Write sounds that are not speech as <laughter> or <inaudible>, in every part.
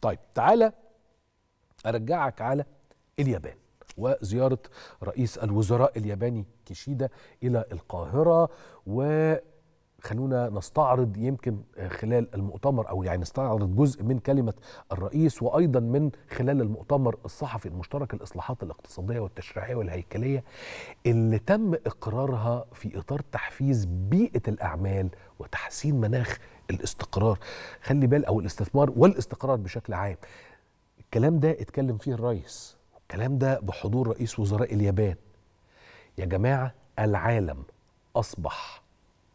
طيب تعالى ارجعك على اليابان وزياره رئيس الوزراء الياباني كيشيدا الى القاهره و خلونا نستعرض يمكن خلال المؤتمر او يعني نستعرض جزء من كلمه الرئيس وايضا من خلال المؤتمر الصحفي المشترك الاصلاحات الاقتصاديه والتشريعيه والهيكليه اللي تم اقرارها في اطار تحفيز بيئه الاعمال وتحسين مناخ الاستقرار خلي بال او الاستثمار والاستقرار بشكل عام الكلام ده اتكلم فيه الرئيس الكلام ده بحضور رئيس وزراء اليابان يا جماعه العالم اصبح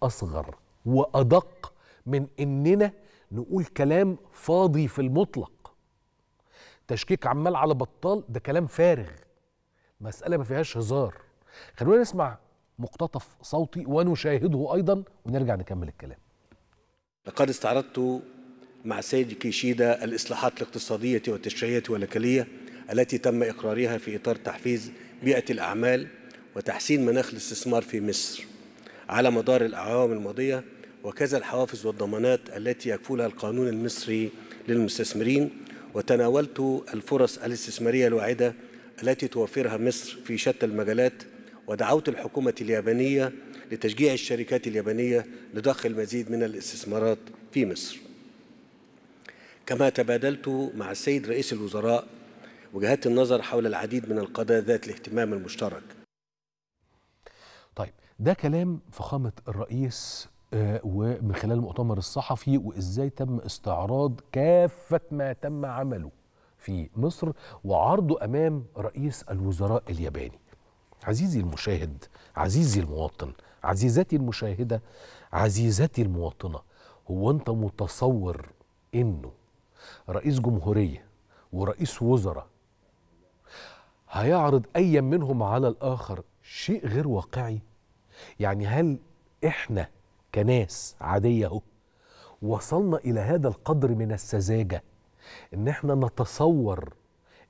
اصغر وادق من اننا نقول كلام فاضي في المطلق تشكيك عمال على بطال ده كلام فارغ مساله ما فيهاش هزار خلونا نسمع مقتطف صوتي ونشاهده ايضا ونرجع نكمل الكلام لقد استعرضت مع سيد كيشيدا الإصلاحات الاقتصادية والتشريعية والأكلية التي تم إقرارها في إطار تحفيز بيئة الأعمال وتحسين مناخ الاستثمار في مصر على مدار الأعوام الماضية وكذا الحوافز والضمانات التي يكفلها القانون المصري للمستثمرين وتناولت الفرص الاستثمارية الواعدة التي توفرها مصر في شتى المجالات ودعوت الحكومة اليابانية لتشجيع الشركات اليابانية لضخ المزيد من الاستثمارات في مصر كما تبادلت مع السيد رئيس الوزراء وجهات النظر حول العديد من القضايا ذات الاهتمام المشترك ده كلام فخامة الرئيس آه، ومن خلال المؤتمر الصحفي وازاي تم استعراض كافة ما تم عمله في مصر وعرضه امام رئيس الوزراء الياباني. عزيزي المشاهد، عزيزي المواطن، عزيزتي المشاهدة، عزيزتي المواطنة، هو انت متصور انه رئيس جمهورية ورئيس وزراء هيعرض اي منهم على الاخر شيء غير واقعي يعني هل احنا كناس عاديه اهو وصلنا الى هذا القدر من السذاجه ان احنا نتصور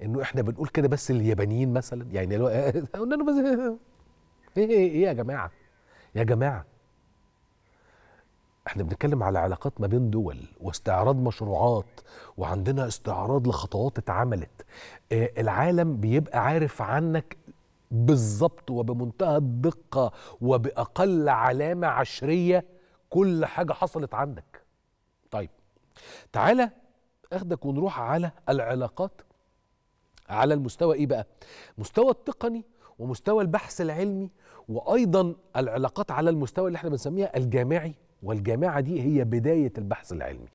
انه احنا بنقول كده بس اليابانيين مثلا يعني لو <laughs> قلنا له بس <laughs> إيه،, ايه ايه يا جماعه يا جماعه احنا بنتكلم على علاقات ما بين دول واستعراض مشروعات وعندنا استعراض لخطوات اتعملت آه، العالم بيبقى عارف عنك بالظبط وبمنتهى الدقة وبأقل علامة عشرية كل حاجة حصلت عندك طيب تعالى أخدك ونروح على العلاقات على المستوى إيه بقى مستوى التقني ومستوى البحث العلمي وأيضا العلاقات على المستوى اللي احنا بنسميها الجامعي والجامعة دي هي بداية البحث العلمي